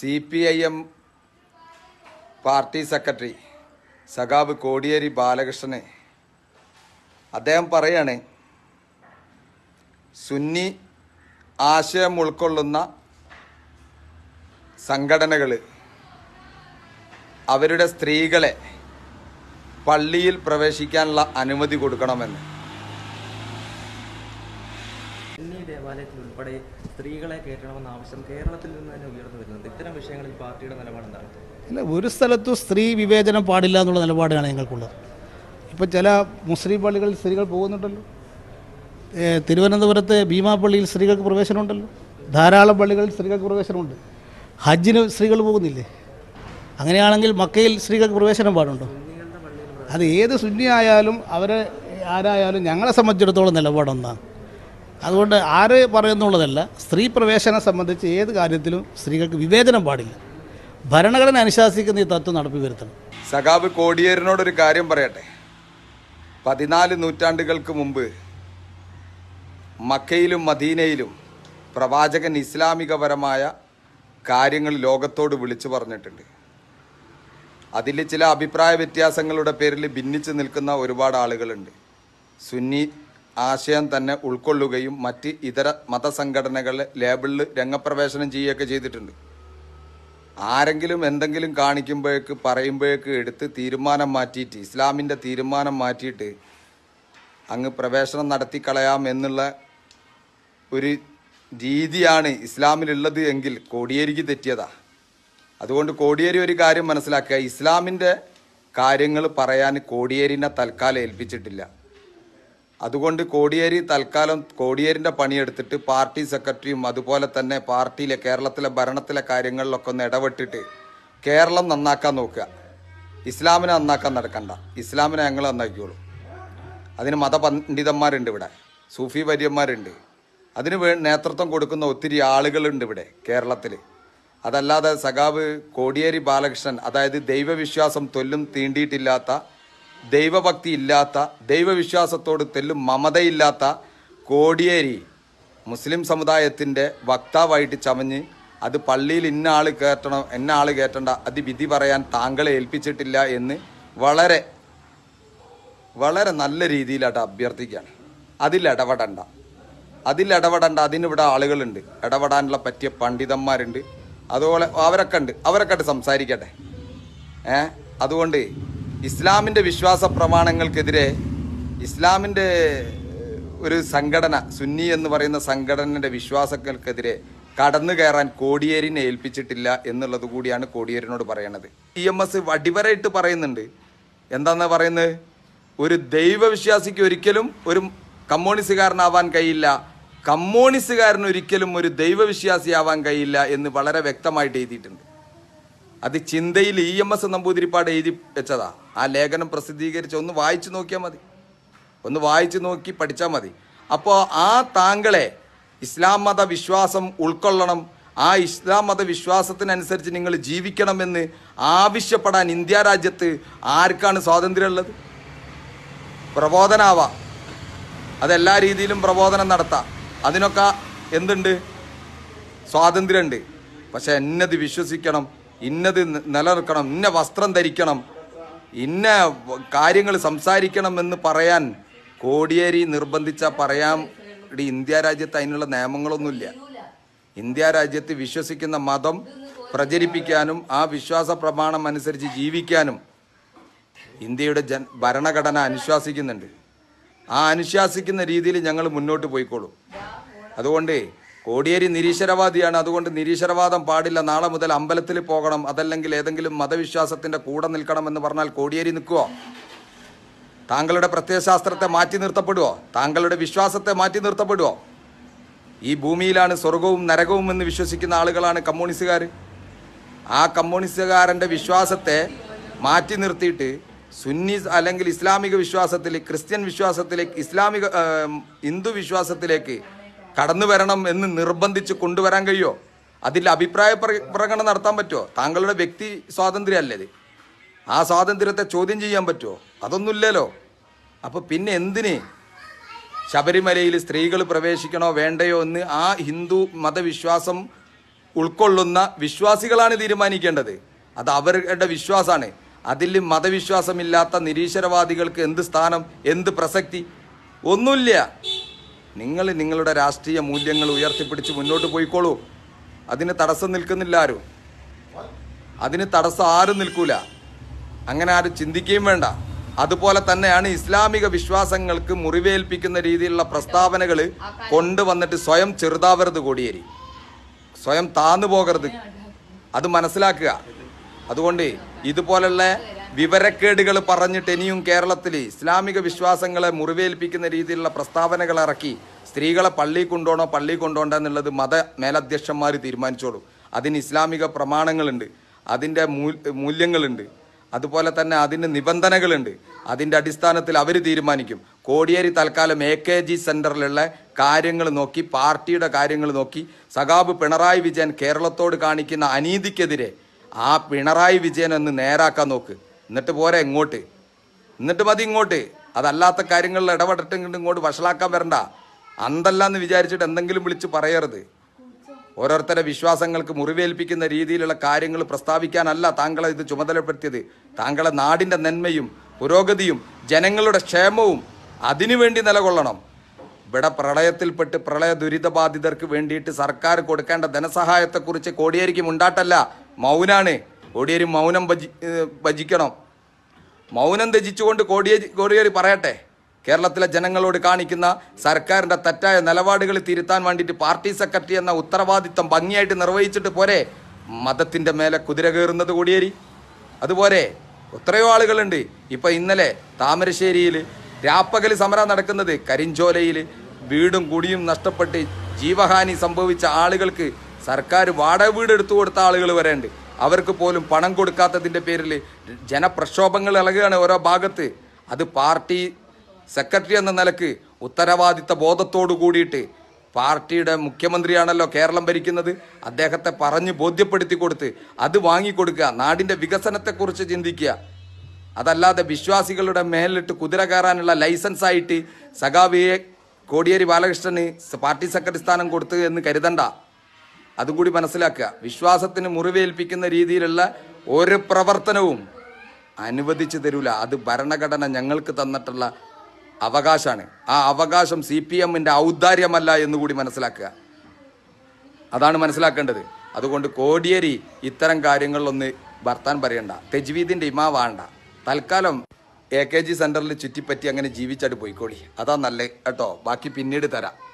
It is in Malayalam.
C P I M party secretary സഖാബ് കോടിയേരി ബാലകൃഷ്ണനെ അദ്ദേഹം പറയാണ് സുന്നി ആശയം ഉൾക്കൊള്ളുന്ന സംഘടനകൾ അവരുടെ സ്ത്രീകളെ പള്ളിയിൽ പ്രവേശിക്കാനുള്ള അനുമതി കൊടുക്കണമെന്ന് ദേവാലയത്തിൽ ഉൾപ്പെടെ സ്ത്രീകളെ കയറ്റണമെന്ന ആവശ്യം കേരളത്തിൽ നിന്ന് തന്നെ ഉയർന്നു വരുന്നുണ്ട് ഇത്തരം വിഷയങ്ങളിൽ പാർട്ടിയുടെ നിലപാട് എന്താണ് ഇല്ല ഒരു സ്ഥലത്തും സ്ത്രീ വിവേചനം പാടില്ല എന്നുള്ള നിലപാടാണ് ഞങ്ങൾക്കുള്ളത് ഇപ്പം ചില മുസ്ലിം പള്ളികളിൽ സ്ത്രീകൾ പോകുന്നുണ്ടല്ലോ തിരുവനന്തപുരത്തെ പള്ളിയിൽ സ്ത്രീകൾക്ക് പ്രവേശനമുണ്ടല്ലോ ധാരാളം പള്ളികളിൽ സ്ത്രീകൾക്ക് പ്രവേശനമുണ്ട് ഹജ്ജിന് സ്ത്രീകൾ പോകുന്നില്ലേ അങ്ങനെയാണെങ്കിൽ മക്കയിൽ സ്ത്രീകൾക്ക് പ്രവേശനം പാടുണ്ടോ അത് ഏത് സുന്നി ആയാലും അവരെ ആരായാലും ഞങ്ങളെ സംബന്ധിച്ചിടത്തോളം നിലപാടൊന്നാണ് അതുകൊണ്ട് ആര് പറയുന്നുള്ളതല്ല സ്ത്രീ പ്രവേശനം സംബന്ധിച്ച് ഏത് കാര്യത്തിലും സ്ത്രീകൾക്ക് വിവേചനം പാടില്ല ഭരണഘടന അനുശാസിക്കുന്ന ഈ തത്വം നടപ്പി വരുത്തണം സഖാബ് കോടിയേരിനോടൊരു കാര്യം പറയട്ടെ പതിനാല് നൂറ്റാണ്ടുകൾക്ക് മുമ്പ് മക്കയിലും മദീനയിലും പ്രവാചകൻ ഇസ്ലാമികപരമായ കാര്യങ്ങൾ ലോകത്തോട് വിളിച്ചു പറഞ്ഞിട്ടുണ്ട് അതിൽ ചില അഭിപ്രായ വ്യത്യാസങ്ങളുടെ പേരിൽ ഭിന്നിച്ച് നിൽക്കുന്ന ഒരുപാട് ആളുകളുണ്ട് സുന്നി ആശയം തന്നെ ഉൾക്കൊള്ളുകയും മറ്റ് ഇതര മതസംഘടനകളെ ലേബിളിൽ രംഗപ്രവേശനം ചെയ്യുകയൊക്കെ ചെയ്തിട്ടുണ്ട് ആരെങ്കിലും എന്തെങ്കിലും കാണിക്കുമ്പോഴേക്ക് പറയുമ്പോഴേക്ക് എടുത്ത് തീരുമാനം മാറ്റിയിട്ട് ഇസ്ലാമിൻ്റെ തീരുമാനം മാറ്റിയിട്ട് അങ്ങ് പ്രവേശനം നടത്തിക്കളയാം എന്നുള്ള ഒരു രീതിയാണ് ഇസ്ലാമിലുള്ളത് എങ്കിൽ കോടിയേരിക്ക് തെറ്റിയതാ അതുകൊണ്ട് കോടിയേരി ഒരു കാര്യം മനസ്സിലാക്കുക ഇസ്ലാമിൻ്റെ കാര്യങ്ങൾ പറയാൻ കോടിയേരിനെ തൽക്കാലം ഏൽപ്പിച്ചിട്ടില്ല അതുകൊണ്ട് കോടിയേരി തൽക്കാലം കോടിയേരിൻ്റെ പണിയെടുത്തിട്ട് പാർട്ടി സെക്രട്ടറിയും അതുപോലെ തന്നെ പാർട്ടിയിലെ കേരളത്തിലെ ഭരണത്തിലെ കാര്യങ്ങളിലൊക്കെ ഒന്ന് ഇടപെട്ടിട്ട് കേരളം നന്നാക്കാൻ നോക്കുക ഇസ്ലാമിനെ നന്നാക്കാൻ നടക്കണ്ട ഇസ്ലാമിനെ ഞങ്ങൾ നന്നാക്കിയോളൂ അതിന് മതപണ്ഡിതന്മാരുണ്ട് ഇവിടെ സൂഫി വര്യന്മാരുണ്ട് അതിന് വേ നേതൃത്വം കൊടുക്കുന്ന ഒത്തിരി ആളുകളുണ്ട് ഇവിടെ കേരളത്തിൽ അതല്ലാതെ സഖാവ് കോടിയേരി ബാലകൃഷ്ണൻ അതായത് ദൈവവിശ്വാസം തൊല്ലും തീണ്ടിയിട്ടില്ലാത്ത ദൈവഭക്തി ഇല്ലാത്ത ദൈവവിശ്വാസത്തോട് തെല്ലും മമതയില്ലാത്ത കോടിയേരി മുസ്ലിം സമുദായത്തിൻ്റെ വക്താവായിട്ട് ചമഞ്ഞ് അത് പള്ളിയിൽ ഇന്ന ആൾ കയറ്റണം എന്ന ആൾ കയറ്റേണ്ട അത് വിധി പറയാൻ താങ്കളെ ഏൽപ്പിച്ചിട്ടില്ല എന്ന് വളരെ വളരെ നല്ല രീതിയിലായിട്ട് അഭ്യർത്ഥിക്കുകയാണ് അതിലിടപെടണ്ട അതിലിടപെടണ്ട അതിനിവിടെ ആളുകളുണ്ട് ഇടപെടാനുള്ള പറ്റിയ പണ്ഡിതന്മാരുണ്ട് അതുപോലെ അവരൊക്കെ ഉണ്ട് അവരൊക്കെ സംസാരിക്കട്ടെ ഏ അതുകൊണ്ട് ഇസ്ലാമിൻ്റെ വിശ്വാസ പ്രമാണങ്ങൾക്കെതിരെ ഇസ്ലാമിൻ്റെ ഒരു സംഘടന സുന്നി എന്ന് പറയുന്ന സംഘടനയുടെ വിശ്വാസങ്ങൾക്കെതിരെ കടന്നു കയറാൻ കോടിയേരിനെ ഏൽപ്പിച്ചിട്ടില്ല എന്നുള്ളത് കൂടിയാണ് കോടിയേരിനോട് പറയണത് ഇ എം എസ് വടിവരയിട്ട് പറയുന്നുണ്ട് എന്താണെന്ന് പറയുന്നത് ഒരു ദൈവവിശ്വാസിക്ക് ഒരിക്കലും ഒരു കമ്മ്യൂണിസ്റ്റുകാരനാവാൻ കഴിയില്ല കമ്മ്യൂണിസ്റ്റുകാരനൊരിക്കലും ഒരിക്കലും ഒരു ദൈവവിശ്വാസിയാവാൻ കഴിയില്ല എന്ന് വളരെ വ്യക്തമായിട്ട് എഴുതിയിട്ടുണ്ട് അത് ചിന്തയിൽ ഇ എം എസ് നമ്പൂതിരിപ്പാട് എഴുതി വെച്ചതാ ആ ലേഖനം പ്രസിദ്ധീകരിച്ച് ഒന്ന് വായിച്ചു നോക്കിയാൽ മതി ഒന്ന് വായിച്ചു നോക്കി പഠിച്ചാൽ മതി അപ്പോൾ ആ താങ്കളെ ഇസ്ലാം മത വിശ്വാസം ഉൾക്കൊള്ളണം ആ ഇസ്ലാം മത വിശ്വാസത്തിനനുസരിച്ച് നിങ്ങൾ ജീവിക്കണമെന്ന് ആവശ്യപ്പെടാൻ ഇന്ത്യ രാജ്യത്ത് ആർക്കാണ് സ്വാതന്ത്ര്യമുള്ളത് പ്രബോധനാവാം അതെല്ലാ രീതിയിലും പ്രബോധനം നടത്താം അതിനൊക്കെ എന്തുണ്ട് സ്വാതന്ത്ര്യമുണ്ട് പക്ഷെ എന്നത് വിശ്വസിക്കണം ഇന്നത് നിലനിൽക്കണം ഇന്ന വസ്ത്രം ധരിക്കണം ഇന്ന കാര്യങ്ങൾ സംസാരിക്കണം എന്ന് പറയാൻ കോടിയേരി നിർബന്ധിച്ച പറയാൻ ഇന്ത്യ രാജ്യത്ത് അതിനുള്ള നിയമങ്ങളൊന്നുമില്ല ഇന്ത്യ രാജ്യത്ത് വിശ്വസിക്കുന്ന മതം പ്രചരിപ്പിക്കാനും ആ വിശ്വാസ പ്രമാണം അനുസരിച്ച് ജീവിക്കാനും ഇന്ത്യയുടെ ജൻ ഭരണഘടന അനുശാസിക്കുന്നുണ്ട് ആ അനുശാസിക്കുന്ന രീതിയിൽ ഞങ്ങൾ മുന്നോട്ട് പോയിക്കോളും അതുകൊണ്ട് കോടിയേരി നിരീശ്വരവാദിയാണ് അതുകൊണ്ട് നിരീശ്വരവാദം പാടില്ല നാളെ മുതൽ അമ്പലത്തിൽ പോകണം അതല്ലെങ്കിൽ ഏതെങ്കിലും മതവിശ്വാസത്തിന്റെ കൂടെ നിൽക്കണം എന്ന് പറഞ്ഞാൽ കോടിയേരി നിൽക്കുമോ താങ്കളുടെ പ്രത്യയശാസ്ത്രത്തെ മാറ്റി നിർത്തപ്പെടുവോ താങ്കളുടെ വിശ്വാസത്തെ മാറ്റി നിർത്തപ്പെടുവോ ഈ ഭൂമിയിലാണ് സ്വർഗവും നരകവും എന്ന് വിശ്വസിക്കുന്ന ആളുകളാണ് കമ്മ്യൂണിസ്റ്റുകാർ ആ കമ്മ്യൂണിസ്റ്റുകാരൻ്റെ വിശ്വാസത്തെ മാറ്റി നിർത്തിയിട്ട് സുന്നി അല്ലെങ്കിൽ ഇസ്ലാമിക വിശ്വാസത്തിൽ ക്രിസ്ത്യൻ വിശ്വാസത്തിലേക്ക് ഇസ്ലാമിക ഹിന്ദു വിശ്വാസത്തിലേക്ക് കടന്നു വരണം എന്ന് നിർബന്ധിച്ച് കൊണ്ടുവരാൻ കഴിയോ അതിൽ അഭിപ്രായ പ്രകടനം നടത്താൻ പറ്റുമോ താങ്കളുടെ വ്യക്തി സ്വാതന്ത്ര്യം അല്ലേ ആ സ്വാതന്ത്ര്യത്തെ ചോദ്യം ചെയ്യാൻ പറ്റുമോ അതൊന്നുമില്ലല്ലോ അപ്പോൾ പിന്നെ എന്തിന് ശബരിമലയിൽ സ്ത്രീകൾ പ്രവേശിക്കണോ വേണ്ടയോ എന്ന് ആ ഹിന്ദു മതവിശ്വാസം ഉൾക്കൊള്ളുന്ന വിശ്വാസികളാണ് തീരുമാനിക്കേണ്ടത് അത് അവരുടെ വിശ്വാസമാണ് അതിൽ മതവിശ്വാസമില്ലാത്ത നിരീശ്വരവാദികൾക്ക് എന്ത് സ്ഥാനം എന്ത് പ്രസക്തി ഒന്നുമില്ല നിങ്ങൾ നിങ്ങളുടെ രാഷ്ട്രീയ മൂല്യങ്ങൾ ഉയർത്തിപ്പിടിച്ച് മുന്നോട്ട് പോയിക്കോളൂ അതിന് തടസ്സം നിൽക്കുന്നില്ല ആരും അതിന് തടസ്സം ആരും നിൽക്കൂല അങ്ങനെ ആരും ചിന്തിക്കുകയും വേണ്ട അതുപോലെ തന്നെയാണ് ഇസ്ലാമിക വിശ്വാസങ്ങൾക്ക് മുറിവേൽപ്പിക്കുന്ന രീതിയിലുള്ള പ്രസ്താവനകൾ കൊണ്ടുവന്നിട്ട് സ്വയം ചെറുതാവരുത് കോടിയേരി സ്വയം താന്നു പോകരുത് അത് മനസ്സിലാക്കുക അതുകൊണ്ട് ഇതുപോലുള്ള വിവരക്കേടുകൾ പറഞ്ഞിട്ട് ഇനിയും കേരളത്തിൽ ഇസ്ലാമിക വിശ്വാസങ്ങളെ മുറിവേൽപ്പിക്കുന്ന രീതിയിലുള്ള പ്രസ്താവനകൾ ഇറക്കി സ്ത്രീകളെ പള്ളി കൊണ്ടോണോ പള്ളി കൊണ്ടോണ്ട എന്നുള്ളത് മത മേലധ്യക്ഷന്മാർ തീരുമാനിച്ചോളൂ അതിന് ഇസ്ലാമിക പ്രമാണങ്ങളുണ്ട് അതിൻ്റെ മൂല്യങ്ങളുണ്ട് അതുപോലെ തന്നെ അതിന് നിബന്ധനകളുണ്ട് അതിൻ്റെ അടിസ്ഥാനത്തിൽ അവർ തീരുമാനിക്കും കോടിയേരി തൽക്കാലം എ കെ ജി സെൻറ്ററിലുള്ള കാര്യങ്ങൾ നോക്കി പാർട്ടിയുടെ കാര്യങ്ങൾ നോക്കി സഖാബ് പിണറായി വിജയൻ കേരളത്തോട് കാണിക്കുന്ന അനീതിക്കെതിരെ ആ പിണറായി വിജയൻ ഒന്ന് നേരാക്കാൻ നോക്ക് എന്നിട്ട് പോരെ ഇങ്ങോട്ട് എന്നിട്ട് മതി ഇങ്ങോട്ട് അതല്ലാത്ത കാര്യങ്ങളിൽ ഇടപെട്ടിട്ട് ഇങ്ങോട്ട് വഷളാക്കാൻ വരണ്ട അന്തല്ല എന്ന് വിചാരിച്ചിട്ട് എന്തെങ്കിലും വിളിച്ച് പറയരുത് ഓരോരുത്തരെ വിശ്വാസങ്ങൾക്ക് മുറിവേൽപ്പിക്കുന്ന രീതിയിലുള്ള കാര്യങ്ങൾ പ്രസ്താവിക്കാനല്ല താങ്കളെ ഇത് ചുമതലപ്പെടുത്തിയത് താങ്കളെ നാടിൻ്റെ നന്മയും പുരോഗതിയും ജനങ്ങളുടെ ക്ഷേമവും അതിനുവേണ്ടി നിലകൊള്ളണം ഇവിടെ പ്രളയത്തിൽപ്പെട്ട് പ്രളയ ദുരിതബാധിതർക്ക് വേണ്ടിയിട്ട് സർക്കാർ കൊടുക്കേണ്ട ധനസഹായത്തെക്കുറിച്ച് കോടിയേരിക്കും ഉണ്ടാട്ടല്ല മൗനാണ് കോടിയേരി മൗനം ഭജി ഭജിക്കണം മൗനം ത്യജിച്ചുകൊണ്ട് കോടിയേരി കോടിയേരി പറയട്ടെ കേരളത്തിലെ ജനങ്ങളോട് കാണിക്കുന്ന സർക്കാരിൻ്റെ തെറ്റായ നിലപാടുകൾ തിരുത്താൻ വേണ്ടിയിട്ട് പാർട്ടി സെക്രട്ടറി എന്ന ഉത്തരവാദിത്തം ഭംഗിയായിട്ട് നിർവഹിച്ചിട്ട് പോരെ മതത്തിൻ്റെ മേലെ കുതിര കയറുന്നത് കോടിയേരി അതുപോലെ എത്രയോ ആളുകളുണ്ട് ഇപ്പോൾ ഇന്നലെ താമരശ്ശേരിയിൽ രാപ്പകൽ സമരം നടക്കുന്നത് കരിഞ്ചോലയിൽ വീടും കുടിയും നഷ്ടപ്പെട്ട് ജീവഹാനി സംഭവിച്ച ആളുകൾക്ക് സർക്കാർ വാടക വീട് എടുത്തു കൊടുത്ത ആളുകൾ വരെ ഉണ്ട് അവർക്ക് പോലും പണം കൊടുക്കാത്തതിൻ്റെ പേരിൽ ജനപ്രക്ഷോഭങ്ങൾ ഇളകുകയാണ് ഓരോ ഭാഗത്ത് അത് പാർട്ടി സെക്രട്ടറി എന്ന നിലക്ക് ഉത്തരവാദിത്ത ബോധത്തോടു കൂടിയിട്ട് പാർട്ടിയുടെ മുഖ്യമന്ത്രിയാണല്ലോ കേരളം ഭരിക്കുന്നത് അദ്ദേഹത്തെ പറഞ്ഞ് ബോധ്യപ്പെടുത്തി കൊടുത്ത് അത് വാങ്ങിക്കൊടുക്കുക നാടിൻ്റെ വികസനത്തെക്കുറിച്ച് ചിന്തിക്കുക അതല്ലാതെ വിശ്വാസികളുടെ മേലിട്ട് കുതിര കയറാനുള്ള ലൈസൻസ് ആയിട്ട് സഖാവിയെ കോടിയേരി ബാലകൃഷ്ണന് പാർട്ടി സെക്രട്ടറി സ്ഥാനം കൊടുത്തു എന്ന് കരുതണ്ട അതും കൂടി മനസ്സിലാക്കുക വിശ്വാസത്തിന് മുറിവേൽപ്പിക്കുന്ന രീതിയിലുള്ള ഒരു പ്രവർത്തനവും അനുവദിച്ചു തരൂല അത് ഭരണഘടന ഞങ്ങൾക്ക് തന്നിട്ടുള്ള അവകാശമാണ് ആ അവകാശം സി പി എമ്മിൻ്റെ ഔദാര്യമല്ല എന്നുകൂടി മനസ്സിലാക്കുക അതാണ് മനസ്സിലാക്കേണ്ടത് അതുകൊണ്ട് കോടിയേരി ഇത്തരം കാര്യങ്ങളിലൊന്ന് വർത്താൻ പറയണ്ട തെജ്വീദിൻ്റെ വേണ്ട തൽക്കാലം എ കെ ജി സെൻറ്ററിൽ ചുറ്റിപ്പറ്റി അങ്ങനെ ജീവിച്ചാട്ട് പോയിക്കോളി അതാ നല്ല കേട്ടോ ബാക്കി പിന്നീട് തരാം